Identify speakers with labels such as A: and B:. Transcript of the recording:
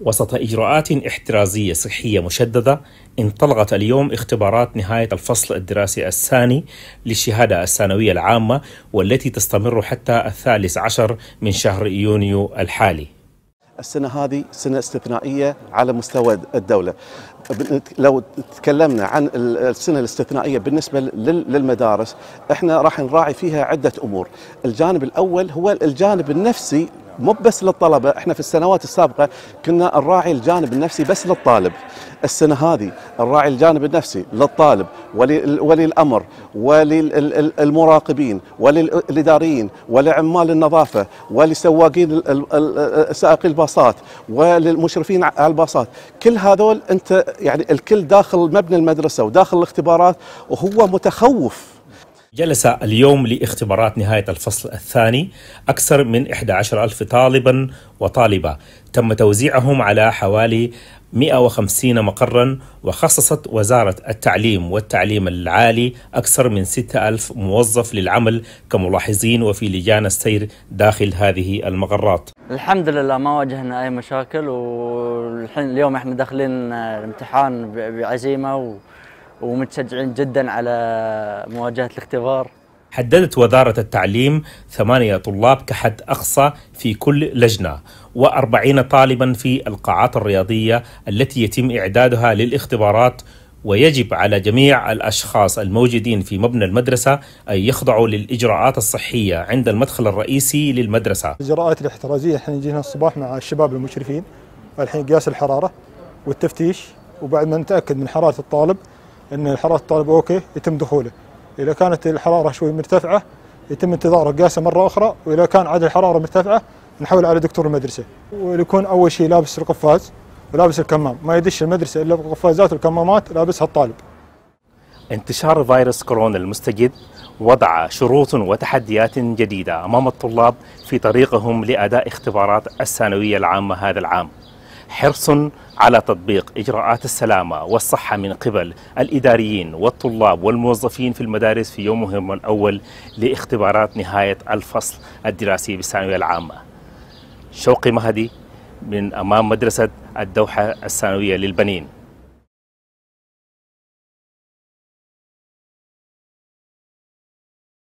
A: وسط إجراءات احترازية صحية مشددة انطلقت اليوم اختبارات نهاية الفصل الدراسي الثاني للشهادة الثانوية العامة والتي تستمر حتى الثالث عشر من شهر يونيو الحالي
B: السنة هذه سنة استثنائية على مستوى الدولة لو تكلمنا عن السنة الاستثنائية بالنسبة للمدارس احنا راح نراعي فيها عدة أمور الجانب الأول هو الجانب النفسي مو بس للطلبه احنا في السنوات السابقه كنا نراعي الجانب النفسي بس للطالب السنه هذه نراعي الجانب النفسي للطالب ولي الامر وللمراقبين وللاداريين ولعمال النظافه ولسواقين سائقي الباصات وللمشرفين على الباصات كل هذول انت يعني الكل داخل مبنى المدرسه وداخل الاختبارات وهو متخوف
A: جلس اليوم لاختبارات نهاية الفصل الثاني أكثر من 11 ألف طالبا وطالبة تم توزيعهم على حوالي 150 مقرا وخصصت وزارة التعليم والتعليم العالي أكثر من 6000 موظف للعمل كملاحظين وفي لجان السير داخل هذه المقرات
C: الحمد لله ما واجهنا أي مشاكل والحين اليوم احنا داخلين آه، الامتحان بعزيمة و... ومتشجعين جدا على مواجهة الاختبار
A: حددت وزارة التعليم ثمانية طلاب كحد أقصى في كل لجنة وأربعين طالبا في القاعات الرياضية التي يتم إعدادها للاختبارات ويجب على جميع الاشخاص الموجودين في مبنى المدرسه ان يخضعوا للاجراءات الصحيه عند المدخل الرئيسي للمدرسه.
D: الاجراءات الاحترازيه احنا جينا الصباح مع الشباب المشرفين الحين قياس الحراره والتفتيش وبعد ما نتاكد من حراره الطالب ان حراره الطالب اوكي يتم دخوله اذا كانت الحراره شوي مرتفعه يتم انتظار القياسه مره اخرى واذا كان عدد الحراره مرتفعه نحول على دكتور المدرسه ويكون اول شيء لابس القفاز ولابس الكمام ما يدش المدرسه الا بالقفازات والكمامات لابسها الطالب
A: انتشار فيروس كورونا المستجد وضع شروط وتحديات جديدة أمام الطلاب في طريقهم لأداء اختبارات الثانوية العامة هذا العام حرص على تطبيق إجراءات السلامة والصحة من قبل الإداريين والطلاب والموظفين في المدارس في يومهم الأول لاختبارات نهاية الفصل الدراسي بالثانوية العامة شوقي مهدي من أمام مدرسة الدوحة الثانوية للبنين